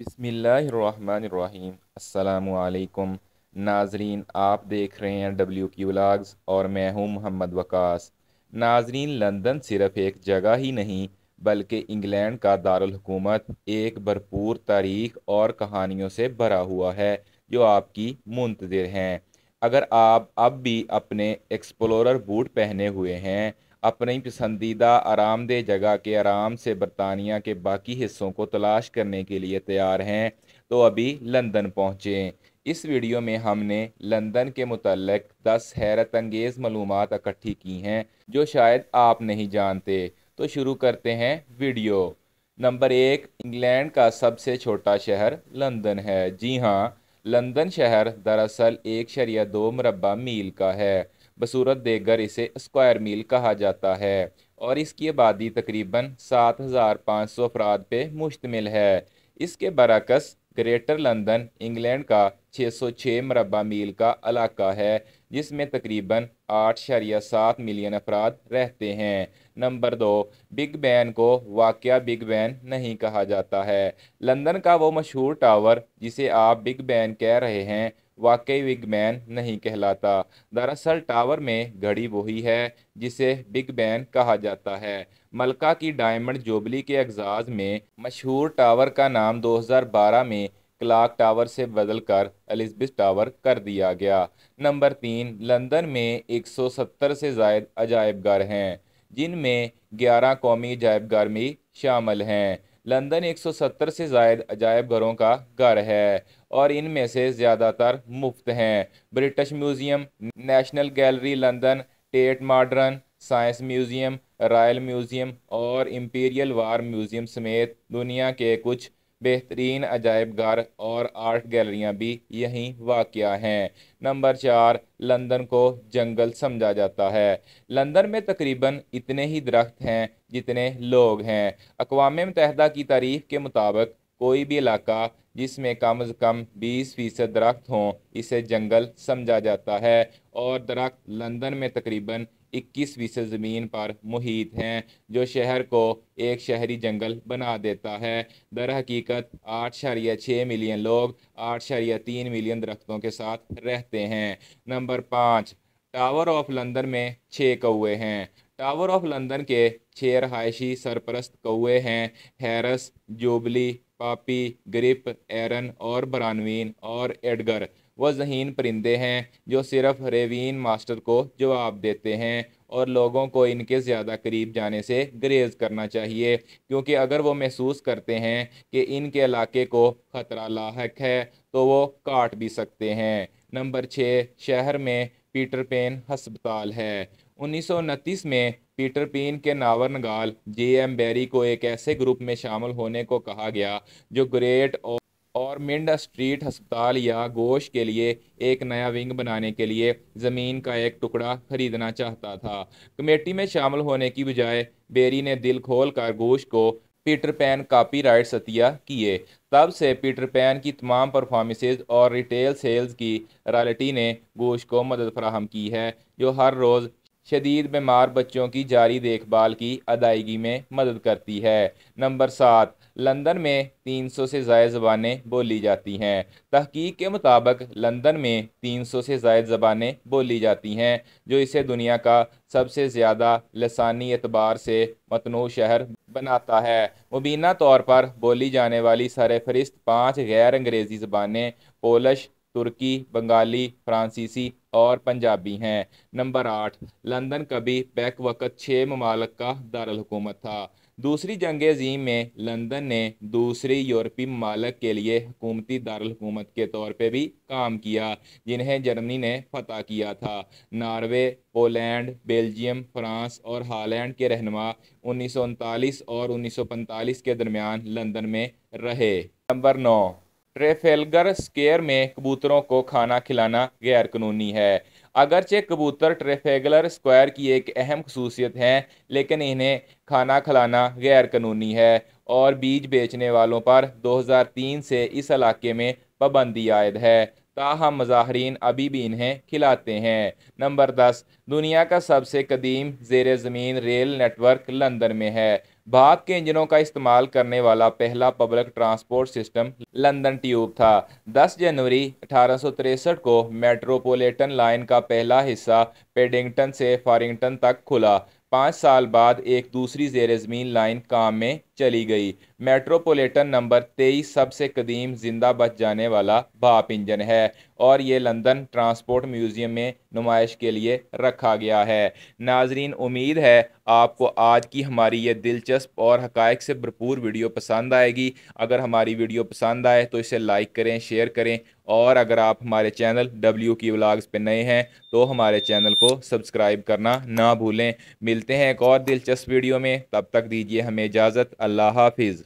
बिसमीम् अल्लाम नाजरीन आप देख रहे हैं डब्ल्यू की व्लाग्स और मैं हूं मोहम्मद वकास नाजरीन लंदन सिर्फ़ एक जगह ही नहीं बल्कि इंग्लैंड का दारकूमत एक भरपूर तारीख और कहानियों से भरा हुआ है जो आपकी मुंतज़र हैं अगर आप अब भी अपने एक्सप्लोरर बूट पहने हुए हैं अपनी पसंदीदा आरामदेह जगह के आराम से बरतानिया के बाकी हिस्सों को तलाश करने के लिए तैयार हैं तो अभी लंदन पहुँचें इस वीडियो में हमने लंदन के मतलब दस हैरत अंगेज़ मलूम इकट्ठी की हैं जो शायद आप नहीं जानते तो शुरू करते हैं वीडियो नंबर एक इंग्लैंड का सबसे छोटा शहर लंदन है जी हाँ लंदन शहर दरअसल एक शरिया दो मरबा मील का है बसूरत देकर इसे स्क्वायर मील कहा जाता है और इसकी आबादी तकरीबन सात हज़ार पाँच सौ अफराद पे मुश्तमिल है इसके बरकस ग्रेटर लंदन इंग्लैंड का छः सौ छः मरबा मील का इलाका है जिसमें तकरीबन आठ शरिया सात मिलियन अफराद रहते हैं नंबर दो बिग बैन को वाक़ बिग बैन नहीं कहा जाता है लंदन का वो मशहूर टावर जिसे आप बिग बैन कह रहे हैं वाकई बिग बैन नहीं कहलाता दरअसल टावर में घड़ी वही है जिसे बिग बैन कहा जाता है मलका की डायमंड जोबली के एग्जाज में मशहूर टावर का नाम 2012 में क्लाक टावर से बदलकर एलिजबिथ टावर कर दिया गया नंबर तीन लंदन में 170 से जायद घर हैं जिनमें 11 कौमी अजायब घर भी शामिल हैं लंदन 170 से जायद अजायब घरों का घर है और इनमें से ज़्यादातर मुफ्त हैं British museum national gallery London Tate Modern science museum royal museum और इम्पीरियल वार म्यूज़ियम समेत दुनिया के कुछ बेहतरीन अजायब घर और आर्ट गैलरियाँ भी यहीं वाक़ हैं नंबर चार लंदन को जंगल समझा जाता है लंदन में तकरीबन इतने ही दरख्त हैं जितने लोग हैं अकवा मुतहदा की तारीफ के मुताबिक कोई भी इलाका जिसमें कम अज़ कम 20 फ़ीसद दरख्त हों इसे जंगल समझा जाता है और दरख्त लंदन में तकरीबन 21 फ़ीसद ज़मीन पर मुहित हैं जो शहर को एक शहरी जंगल बना देता है दर हकीकत आठ शरिया छः मिलियन लोग आठ शरिया तीन मिलियन दरख्तों के साथ रहते हैं नंबर पाँच टावर ऑफ लंदन में छः कौए हैं टावर ऑफ लंदन के छः रहायशी सरपरस्त कौए हैं हैरस जोबली पापी ग्रिप एरन और बरानवीन और एडगर वह जहीन परिंदे हैं जो सिर्फ रेवीन मास्टर को जवाब देते हैं और लोगों को इनके ज़्यादा करीब जाने से ग्रेज करना चाहिए क्योंकि अगर वो महसूस करते हैं कि इनके इलाके को ख़तरा लाक है तो वो काट भी सकते हैं नंबर छः शहर में पीटर पेन हस्पताल है उन्नीस में पीटर पीन के नावर नगाल जे एम बेरी को एक ऐसे ग्रुप में शामिल होने को कहा गया जो ग्रेट और और मिंडा स्ट्रीट अस्पताल या गोश के लिए एक नया विंग बनाने के लिए ज़मीन का एक टुकड़ा खरीदना चाहता था कमेटी में शामिल होने की बजाय बेरी ने दिल खोल कर गोश को पीटर पैन कापी राइट सतिया किए तब से पीटर पैन की तमाम परफॉर्मेंसेज और रिटेल सेल्स की रॉयल्टी ने गोश को मदद फराहम की है जो हर रोज़ शदीद बीमार बच्चों की जारी देखभाल की अदायगी में मदद करती है नंबर सात लंदन में 300 से ज़ायद ज़बानें बोली जाती हैं तहकीक के मुताबिक लंदन में 300 से ज़ायद ज़बानें बोली जाती हैं जो इसे दुनिया का सबसे ज़्यादा लसानी एतबार से मतनू शहर बनाता है मुबीना तौर पर बोली जाने वाली सरफहरिस्त पाँच गैर अंग्रेज़ी ज़बानें पोलश तुर्की बंगाली फ्रांसीसी और पंजाबी हैं नंबर आठ लंदन कभी बैक वक़्त छः ममालक का दारकूमत था दूसरी जंग अजीम में लंदन ने दूसरी यूरोपी ममालक के लिए हुकूमती दारकूमत के तौर पर भी काम किया जिन्हें जर्मनी ने फतह किया था नार्वे पोलैंड बेल्जियम फ्रांस और हालैंड के रहनमा उन्नीस और उन्नीस के दरमियान लंदन में रहे नंबर नौ ट्रेफेलगर स्केयर में कबूतरों को खाना खिलाना गैर कानूनी है अगरचे कबूतर ट्रेफेगलर स्क्वायर की एक अहम खसूसियत हैं लेकिन इन्हें खाना खिलाना गैर कानूनी है और बीज बेचने वालों पर 2003 से इस इलाके में पाबंदी आयद है ताहम मज़ाहरीन अभी भी इन्हें खिलाते हैं नंबर दस दुनिया का सबसे कदीम जेर ज़मीन रेल नेटवर्क लंदन में है भाप के इंजनों का इस्तेमाल करने वाला पहला public transport system London tube था 10 जनवरी अठारह को मेट्रोपोलिटन लाइन का पहला हिस्सा पेडिंगटन से फारिंगटन तक खुला पाँच साल बाद एक दूसरी जेर ज़मीन लाइन काम में चली गई मेट्रोपोलिटन नंबर तेईस सबसे कदीम जिंदा बच जाने वाला भाप इंजन है और ये लंदन ट्रांसपोर्ट म्यूज़ियम में नुमाइश के लिए रखा गया है नाजरीन उम्मीद है आपको आज की हमारी ये दिलचस्प और हकायक से भरपूर वीडियो पसंद आएगी अगर हमारी वीडियो पसंद आए तो इसे लाइक करें शेयर करें और अगर आप हमारे चैनल डब्ल्यू की व्लाग्स पर नए हैं तो हमारे चैनल को सब्सक्राइब करना ना भूलें मिलते हैं एक और दिलचस्प वीडियो में तब तक दीजिए हमें इजाज़त Allah Hafiz.